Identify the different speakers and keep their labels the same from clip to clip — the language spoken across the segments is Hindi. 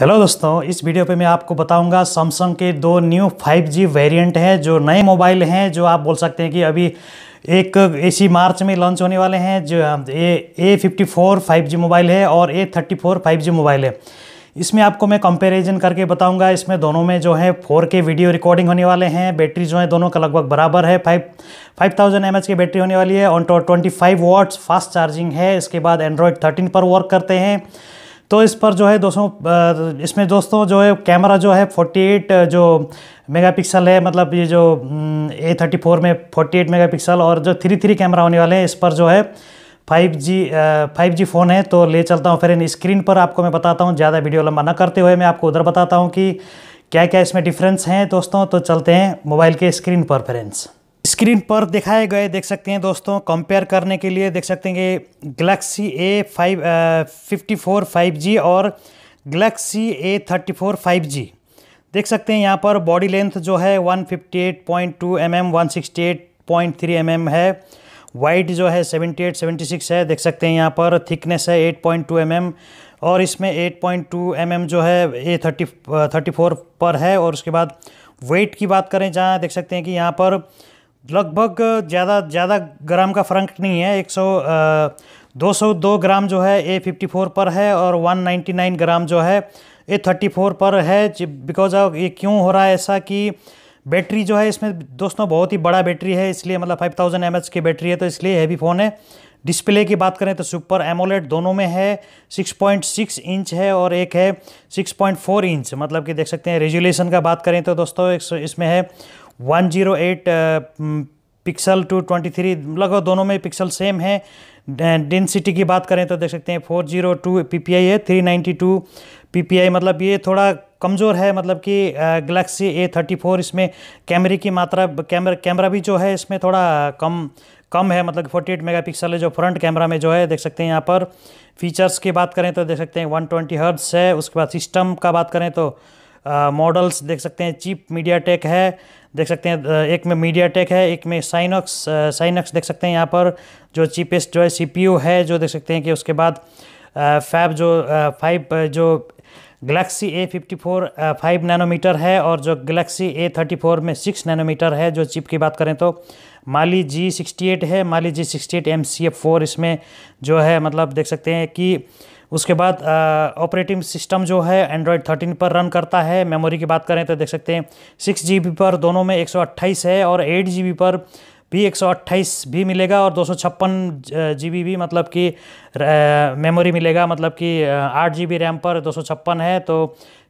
Speaker 1: हेलो दोस्तों इस वीडियो पे मैं आपको बताऊंगा सैमसंग के दो न्यू 5G वेरिएंट हैं जो नए मोबाइल हैं जो आप बोल सकते हैं कि अभी एक इसी मार्च में लॉन्च होने वाले हैं जो A A fifty four mobile है और ए थर्टी फोर मोबाइल है इसमें आपको मैं कंपैरिजन करके बताऊंगा इसमें दोनों में जो है 4K वीडियो रिकॉर्डिंग होने वाले हैं बैटरी जो है दोनों का लगभग बराबर है फाइव फाइव थाउजेंड एम की बैटरी होने वाली है on twenty five watts fast charging है इसके बाद एंड्रॉयड थर्टीन पर वर्क करते हैं तो इस पर जो है दोस्तों इसमें दोस्तों जो है कैमरा जो है 48 जो मेगापिक्सल है मतलब ये जो ए थर्टी फोर में 48 मेगापिक्सल और जो थ्री थ्री कैमरा होने वाले हैं इस पर जो है five G five G phone है तो ले चलता हूँ फिर इन स्क्रीन पर आपको मैं बताता हूँ ज़्यादा वीडियो लंबा ना करते हुए मैं आपको उधर बताता हूँ कि क्या क्या इसमें डिफरेंस हैं दोस्तों तो चलते हैं मोबाइल के स्क्रीन पर फ्रेंड्स स्क्रीन पर दिखाए गए देख सकते हैं दोस्तों कंपेयर करने के लिए देख सकते हैं कि Galaxy A five fifty four five G और Galaxy A thirty four five G देख सकते हैं यहाँ पर बॉडी लेंथ जो है 158.2 mm 168.3 mm है वाइट जो है 78 76 है देख सकते हैं यहाँ पर थिकनेस है 8.2 mm और इसमें 8.2 mm जो है ए थर्टी थर्टी पर है और उसके बाद वेट की बात करें जहाँ देख सकते हैं कि यहाँ पर लगभग ज़्यादा ज़्यादा ग्राम का फ़र्क नहीं है एक सौ दो सौ दो ग्राम जो है ए फिफ्टी फोर पर है और वन नाइन्टी नाइन ग्राम जो है ए थर्टी फोर पर है बिकॉज ऑफ ये क्यों हो रहा है ऐसा कि बैटरी जो है इसमें दोस्तों बहुत ही बड़ा बैटरी है इसलिए मतलब फाइव थाउजेंड एम एच की बैटरी है तो इसलिए हैवी फ़ोन है डिस्प्ले की बात करें तो सुपर एमोलेट दोनों में है 6.6 इंच है और एक है 6.4 इंच मतलब कि देख सकते हैं रेजुलेशन का बात करें तो दोस्तों इसमें है 108 पिक्सल टू 23 लगभग दोनों में पिक्सल सेम है डेंसिटी की बात करें तो देख सकते हैं 402 आई है 392 पीपीआई मतलब ये थोड़ा कमज़ोर है मतलब कि गलेक्सी ए थर्टी फोर इसमें कैमरे की मात्रा कैमरा कैमरा भी जो है इसमें थोड़ा कम कम है मतलब 48 पिक्सल है जो फ्रंट कैमरा में जो है देख सकते हैं यहाँ पर फीचर्स की बात करें तो देख सकते हैं 120 ट्वेंटी हर्ट्स है उसके बाद सिस्टम का बात करें तो मॉडल्स देख सकते हैं चीप मीडिया टेक है देख सकते हैं एक में मीडिया टेक है एक में साइनक्स साइनक्स देख सकते हैं यहाँ पर जो चीपेस्ट जो है सी है जो देख सकते हैं कि उसके बाद फैब जो फाइव जो Galaxy A fifty four five nanometre है और जो गलेक्सी ए थर्टी फोर में सिक्स नैनोमीटर है जो चिप की बात करें तो माली जी सिक्सटी एट है Mali G sixty eight M C F four इसमें जो है मतलब देख सकते हैं कि उसके बाद ऑपरेटिंग सिस्टम जो है एंड्रॉयड 13 पर रन करता है मेमोरी की बात करें तो देख सकते हैं सिक्स जी पर दोनों में एक है और एट जी पर भी एक भी मिलेगा और दो सौ भी मतलब कि मेमोरी मिलेगा मतलब कि आठ जी रैम पर दो है तो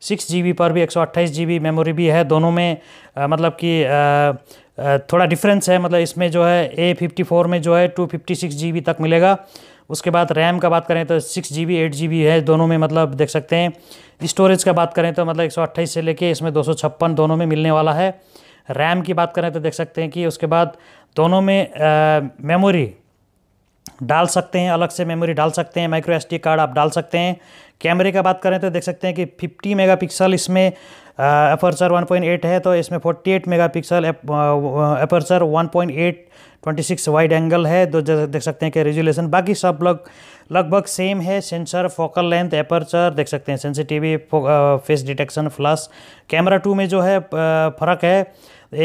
Speaker 1: सिक्स जी पर भी एक जी मेमोरी भी है दोनों में आ, मतलब कि थोड़ा डिफरेंस है मतलब इसमें जो है ए फिफ्टी फोर में जो है two fifty six G B तक मिलेगा उसके बाद रैम का बात करें तो six G B eight G B है दोनों में मतलब देख सकते हैं स्टोरेज का बात करें तो मतलब एक सौ अट्ठाईस से लेके इसमें दो सौ छप्पन दोनों में मिलने वाला है रैम की बात करें तो देख सकते हैं कि उसके बाद दोनों में मेमोरी डाल सकते हैं अलग से मेमोरी डाल सकते हैं माइक्रो एस कार्ड आप डाल सकते हैं कैमरे का बात करें तो देख सकते हैं कि 50 मेगापिक्सल इसमें अपर्चर 1.8 है तो इसमें 48 मेगापिक्सल अपर्चर 1.8 26 वाइड एंगल है तो देख सकते हैं कि रेजुलेशन बाकी सब लोग लगभग सेम है सेंसर फोकल लेंथ एपर्चर देख सकते हैं sensitivity face detection flash camera two में जो है uh, फ़र्क है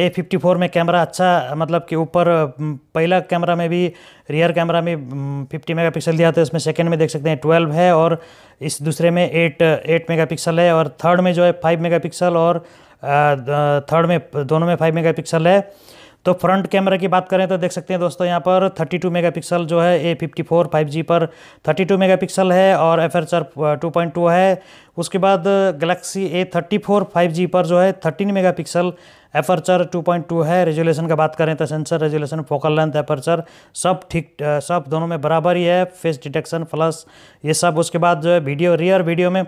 Speaker 1: ए फिफ्टी फोर में कैमरा अच्छा मतलब कि ऊपर um, पहला कैमरा में भी रियर कैमरा में फिफ्टी मेगा पिक्सल दिया था उसमें सेकेंड में देख सकते हैं ट्वेल्व है और इस दूसरे में एट एट मेगा पिक्सल है और थर्ड में जो है फाइव मेगा पिक्सल और थर्ड uh, uh, में दोनों में फाइव मेगा पिक्सल है तो फ्रंट कैमरा की बात करें तो देख सकते हैं दोस्तों यहाँ पर 32 मेगापिक्सल जो है A fifty four five G पर 32 मेगापिक्सल है और एफ 2.2 uh, है उसके बाद Galaxy A thirty four five G पर जो है 13 मेगापिक्सल एफर्चर 2.2 है रेजोल्यूशन का बात करें तो sensor resolution focal length aperture सब ठीक uh, सब दोनों में बराबर ही है फेस डिटेक्शन प्लस ये सब उसके बाद जो है वीडियो रियर वीडियो में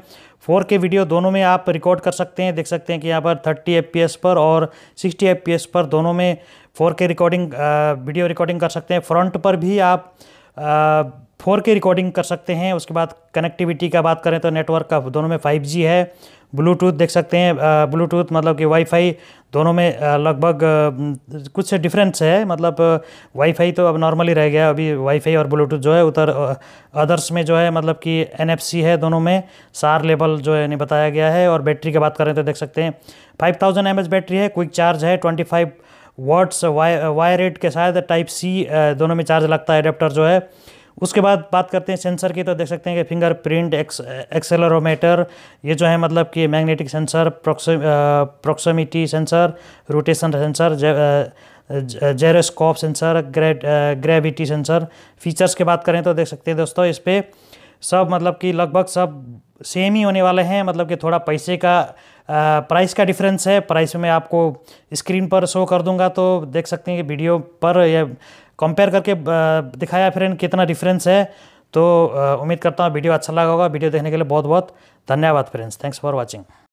Speaker 1: 4K वीडियो दोनों में आप रिकॉर्ड कर सकते हैं देख सकते हैं कि यहाँ पर 30 fps पर और 60 fps पर दोनों में फोर के रिकॉर्डिंग वीडियो रिकॉर्डिंग कर सकते हैं फ्रंट पर भी आप फोर के रिकॉर्डिंग कर सकते हैं उसके बाद कनेक्टिविटी का बात करें तो नेटवर्क का दोनों में फाइव जी है ब्लूटूथ देख सकते हैं ब्लूटूथ मतलब कि वाईफाई दोनों में लगभग कुछ डिफरेंस है मतलब वाईफाई तो अब नॉर्मली रह गया अभी वाईफाई और ब्लूटूथ जो है उधर अदर्स में जो है मतलब कि एनएफसी है दोनों में सार लेवल जो है नहीं बताया गया है और बैटरी की बात करें तो देख सकते हैं फाइव थाउजेंड एम बैटरी है क्विक चार्ज है twenty five watts wired के शायद टाइप सी uh, दोनों में चार्ज लगता है एडेप्टर जो है उसके बाद बात करते हैं सेंसर की तो देख सकते हैं कि फिंगर प्रिंट एक्स एक्सेलरोमीटर ये जो है मतलब कि magnetic sensor proximity sensor rotation sensor gyroscope sensor grade gravity sensor features की बात करें तो देख सकते हैं दोस्तों इस पर सब मतलब कि लगभग सब सेम ही होने वाले हैं मतलब कि थोड़ा पैसे का प्राइस का डिफरेंस है प्राइस में आपको स्क्रीन पर शो कर दूंगा तो देख सकते हैं कि वीडियो पर यह कंपेयर करके दिखाया फ्रेंड कितना डिफरेंस है तो उम्मीद करता हूँ वीडियो अच्छा लगा होगा वीडियो देखने के लिए बहुत बहुत धन्यवाद फ्रेंड्स थैंक्स फॉर वॉचिंग